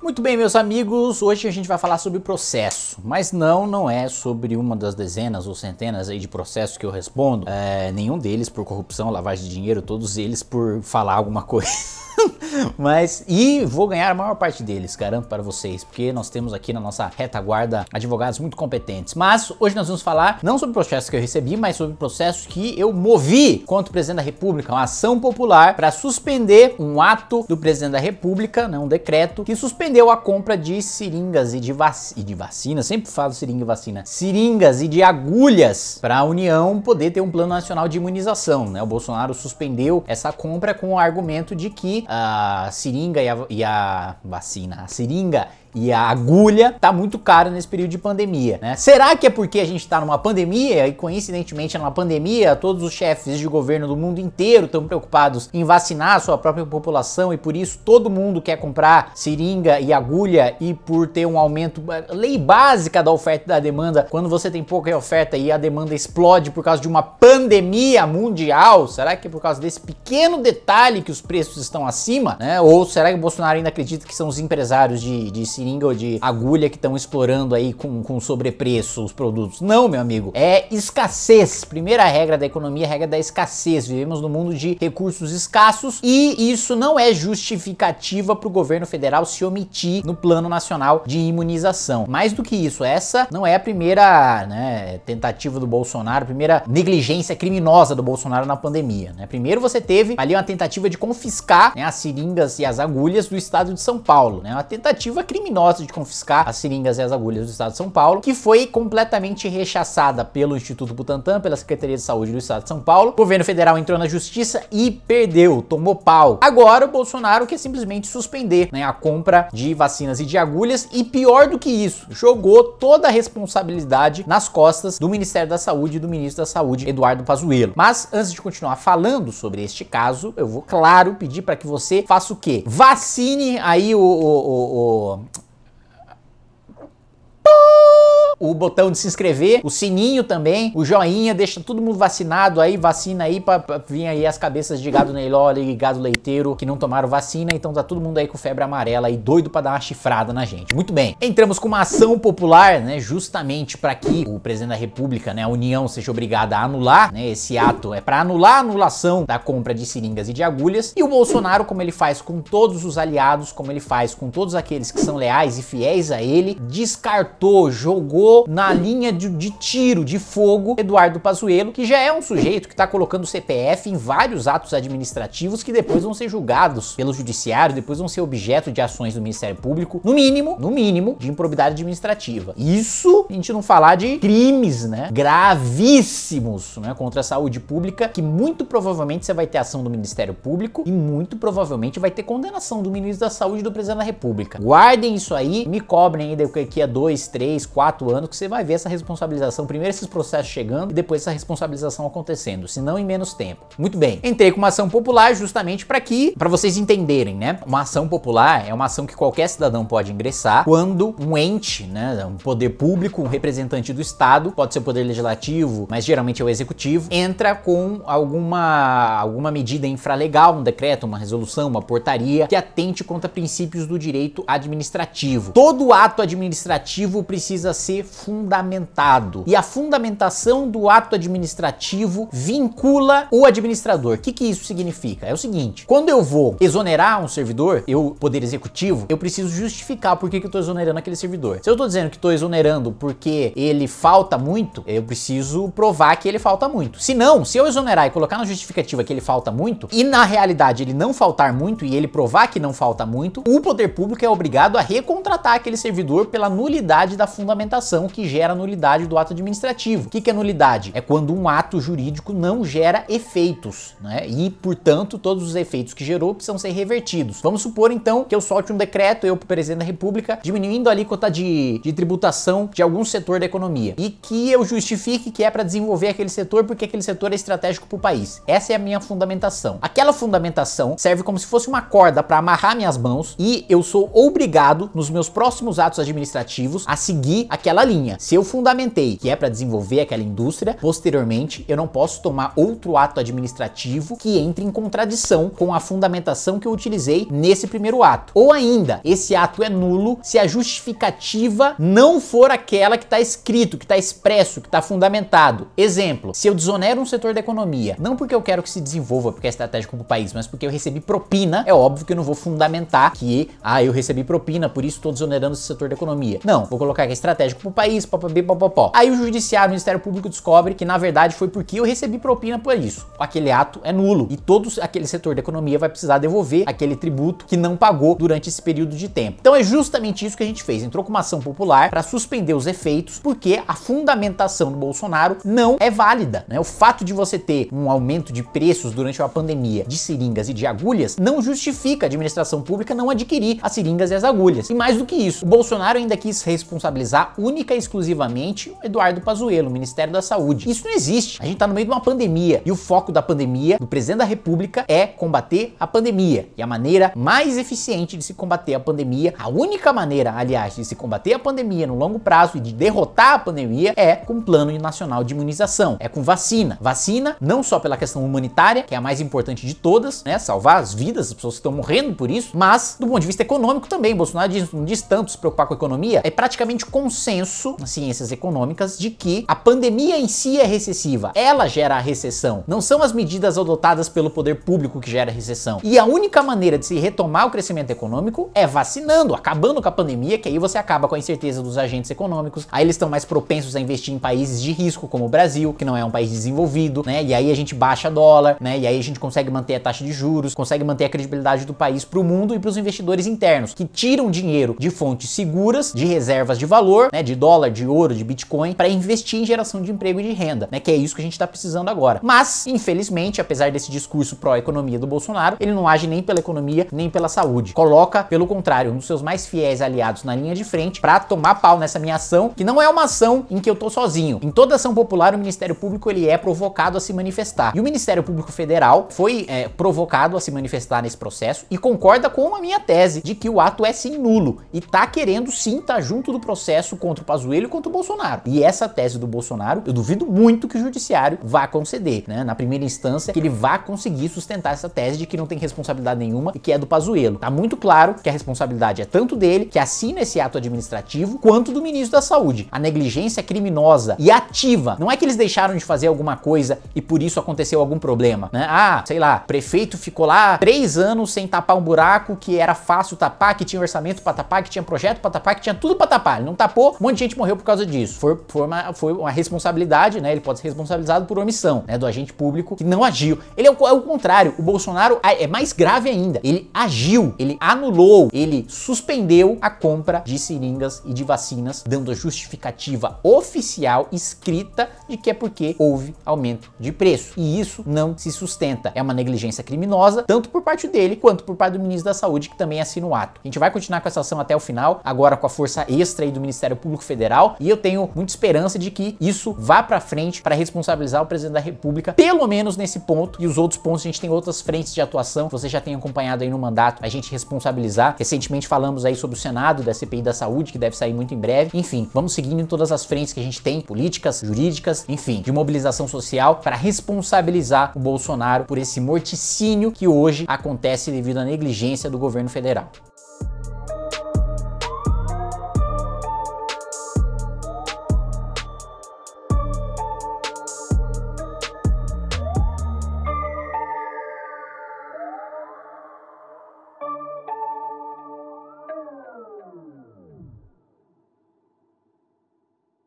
Muito bem, meus amigos, hoje a gente vai falar sobre processo, mas não, não é sobre uma das dezenas ou centenas aí de processos que eu respondo, é, nenhum deles por corrupção, lavagem de dinheiro, todos eles por falar alguma coisa. mas, e vou ganhar a maior parte deles, garanto para vocês, porque nós temos aqui na nossa retaguarda advogados muito competentes. Mas hoje nós vamos falar não sobre processos que eu recebi, mas sobre processos que eu movi contra o presidente da República, uma ação popular para suspender um ato do presidente da República, né, um decreto que suspendeu suspendeu a compra de seringas e de, vac... e de vacinas, sempre falo seringa e vacina, seringas e de agulhas para a União poder ter um plano nacional de imunização. Né? O Bolsonaro suspendeu essa compra com o argumento de que a seringa e a, e a vacina, a seringa e a agulha tá muito cara nesse período de pandemia, né? Será que é porque a gente tá numa pandemia e coincidentemente é numa pandemia todos os chefes de governo do mundo inteiro estão preocupados em vacinar a sua própria população e por isso todo mundo quer comprar seringa e agulha e por ter um aumento é, lei básica da oferta e da demanda, quando você tem pouca oferta e a demanda explode por causa de uma pandemia mundial, será que é por causa desse pequeno detalhe que os preços estão acima, né? Ou será que o Bolsonaro ainda acredita que são os empresários de, de seringa seringa ou de agulha que estão explorando aí com, com sobrepreço os produtos. Não, meu amigo. É escassez. Primeira regra da economia, regra da escassez. Vivemos no mundo de recursos escassos e isso não é justificativa para o governo federal se omitir no Plano Nacional de Imunização. Mais do que isso, essa não é a primeira né, tentativa do Bolsonaro, a primeira negligência criminosa do Bolsonaro na pandemia. Né? Primeiro você teve ali uma tentativa de confiscar né, as seringas e as agulhas do estado de São Paulo. Né? Uma tentativa criminosa criminosa de confiscar as seringas e as agulhas do estado de São Paulo, que foi completamente rechaçada pelo Instituto Butantan, pela Secretaria de Saúde do estado de São Paulo. O governo federal entrou na justiça e perdeu, tomou pau. Agora o Bolsonaro quer simplesmente suspender né, a compra de vacinas e de agulhas e pior do que isso, jogou toda a responsabilidade nas costas do Ministério da Saúde e do ministro da Saúde, Eduardo Pazuello. Mas antes de continuar falando sobre este caso, eu vou, claro, pedir para que você faça o quê? Vacine aí o, o, o, o o botão de se inscrever, o sininho também, o joinha, deixa todo mundo vacinado aí, vacina aí pra, pra vir aí as cabeças de gado neilole e gado leiteiro que não tomaram vacina, então tá todo mundo aí com febre amarela e doido pra dar uma chifrada na gente. Muito bem, entramos com uma ação popular, né, justamente para que o presidente da república, né, a União seja obrigada a anular, né, esse ato é para anular a anulação da compra de seringas e de agulhas, e o Bolsonaro, como ele faz com todos os aliados, como ele faz com todos aqueles que são leais e fiéis a ele, descartou, jogou colocou na linha de, de tiro, de fogo, Eduardo Pazuello, que já é um sujeito que está colocando CPF em vários atos administrativos que depois vão ser julgados pelo judiciário, depois vão ser objeto de ações do Ministério Público, no mínimo, no mínimo, de improbidade administrativa. Isso a gente não falar de crimes, né, gravíssimos, né, contra a saúde pública, que muito provavelmente você vai ter ação do Ministério Público e muito provavelmente vai ter condenação do ministro da Saúde e do presidente da República. Guardem isso aí, me cobrem ainda o que aqui a dois, três, quatro anos que você vai ver essa responsabilização, primeiro esses processos chegando e depois essa responsabilização acontecendo, se não em menos tempo. Muito bem, entrei com uma ação popular justamente para que, para vocês entenderem, né? Uma ação popular é uma ação que qualquer cidadão pode ingressar quando um ente, né, um poder público, um representante do Estado, pode ser o poder legislativo, mas geralmente é o executivo, entra com alguma, alguma medida infralegal, um decreto, uma resolução, uma portaria que atente contra princípios do direito administrativo. Todo ato administrativo precisa ser fundamentado. E a fundamentação do ato administrativo vincula o administrador. O que, que isso significa? É o seguinte: quando eu vou exonerar um servidor, eu, poder executivo, eu preciso justificar por que, que eu estou exonerando aquele servidor. Se eu estou dizendo que estou exonerando porque ele falta muito, eu preciso provar que ele falta muito. Se não, se eu exonerar e colocar na justificativa que ele falta muito, e na realidade ele não faltar muito e ele provar que não falta muito, o poder público é obrigado a recontratar aquele servidor pela nulidade da fundamentação ação que gera nulidade do ato administrativo. O que, que é nulidade? É quando um ato jurídico não gera efeitos, né? E, portanto, todos os efeitos que gerou precisam ser revertidos. Vamos supor, então, que eu solte um decreto, eu, presidente da República, diminuindo a alíquota de, de tributação de algum setor da economia e que eu justifique que é para desenvolver aquele setor porque aquele setor é estratégico para o país. Essa é a minha fundamentação. Aquela fundamentação serve como se fosse uma corda para amarrar minhas mãos e eu sou obrigado nos meus próximos atos administrativos a seguir aquela linha. Se eu fundamentei que é para desenvolver aquela indústria, posteriormente eu não posso tomar outro ato administrativo que entre em contradição com a fundamentação que eu utilizei nesse primeiro ato. Ou ainda, esse ato é nulo se a justificativa não for aquela que está escrito, que está expresso, que está fundamentado. Exemplo, se eu desonero um setor da economia, não porque eu quero que se desenvolva, porque é estratégico para o país, mas porque eu recebi propina, é óbvio que eu não vou fundamentar que, ah, eu recebi propina, por isso estou desonerando esse setor da economia. Não, vou colocar que é estratégico pro país, papá, pó. Aí o judiciário, o Ministério Público descobre que na verdade foi porque eu recebi propina por isso. Aquele ato é nulo e todo aquele setor da economia vai precisar devolver aquele tributo que não pagou durante esse período de tempo. Então é justamente isso que a gente fez, entrou com uma ação popular para suspender os efeitos porque a fundamentação do Bolsonaro não é válida, né? O fato de você ter um aumento de preços durante uma pandemia de seringas e de agulhas não justifica a administração pública não adquirir as seringas e as agulhas. E mais do que isso, o Bolsonaro ainda quis responsabilizar única e exclusivamente o Eduardo Pazuello, Ministério da Saúde. Isso não existe. A gente está no meio de uma pandemia e o foco da pandemia do presidente da República é combater a pandemia. E a maneira mais eficiente de se combater a pandemia, a única maneira, aliás, de se combater a pandemia no longo prazo e de derrotar a pandemia é com o Plano Nacional de Imunização, é com vacina. Vacina não só pela questão humanitária, que é a mais importante de todas, né, salvar as vidas as pessoas que estão morrendo por isso, mas do ponto de vista econômico também. Bolsonaro diz, não diz tanto se preocupar com a economia, é praticamente consenso consenso nas ciências econômicas de que a pandemia em si é recessiva. Ela gera a recessão. Não são as medidas adotadas pelo poder público que gera a recessão. E a única maneira de se retomar o crescimento econômico é vacinando, acabando com a pandemia, que aí você acaba com a incerteza dos agentes econômicos. Aí eles estão mais propensos a investir em países de risco, como o Brasil, que não é um país desenvolvido, né? E aí a gente baixa dólar, né? E aí a gente consegue manter a taxa de juros, consegue manter a credibilidade do país para o mundo e para os investidores internos, que tiram dinheiro de fontes seguras, de reservas de valor, né? De dólar, de ouro, de Bitcoin, para investir em geração de emprego e de renda, né? Que é isso que a gente está precisando agora. Mas, infelizmente, apesar desse discurso pró-economia do Bolsonaro, ele não age nem pela economia, nem pela saúde. Coloca, pelo contrário, um dos seus mais fiéis aliados na linha de frente para tomar pau nessa minha ação, que não é uma ação em que eu tô sozinho. Em toda ação popular, o Ministério Público ele é provocado a se manifestar. E o Ministério Público Federal foi é, provocado a se manifestar nesse processo e concorda com a minha tese de que o ato é sim nulo e tá querendo sim estar tá junto do processo contra o Pazuello contra o Bolsonaro. E essa tese do Bolsonaro, eu duvido muito que o judiciário vá conceder, né? Na primeira instância, que ele vá conseguir sustentar essa tese de que não tem responsabilidade nenhuma e que é do Pazuello. Tá muito claro que a responsabilidade é tanto dele, que assina esse ato administrativo, quanto do ministro da Saúde. A negligência criminosa e ativa. Não é que eles deixaram de fazer alguma coisa e por isso aconteceu algum problema, né? Ah, sei lá, prefeito ficou lá três anos sem tapar um buraco que era fácil tapar, que tinha orçamento para tapar, que tinha projeto para tapar, que tinha tudo para tapar. Ele não tapou, um monte monte de gente morreu por causa disso. Foi, foi, uma, foi uma responsabilidade, né? Ele pode ser responsabilizado por omissão, né? Do agente público que não agiu. Ele é o, é o contrário. O Bolsonaro é mais grave ainda. Ele agiu, ele anulou, ele suspendeu a compra de seringas e de vacinas, dando a justificativa oficial escrita de que é porque houve aumento de preço. E isso não se sustenta. É uma negligência criminosa, tanto por parte dele quanto por parte do ministro da Saúde, que também assina o ato. A gente vai continuar com essa ação até o final, agora com a força extra aí do Ministério Público federal e eu tenho muita esperança de que isso vá para frente para responsabilizar o presidente da República, pelo menos nesse ponto e os outros pontos a gente tem outras frentes de atuação, você já tem acompanhado aí no mandato a gente responsabilizar. Recentemente falamos aí sobre o Senado da CPI da Saúde, que deve sair muito em breve. Enfim, vamos seguindo em todas as frentes que a gente tem, políticas, jurídicas, enfim, de mobilização social para responsabilizar o Bolsonaro por esse morticínio que hoje acontece devido à negligência do governo federal.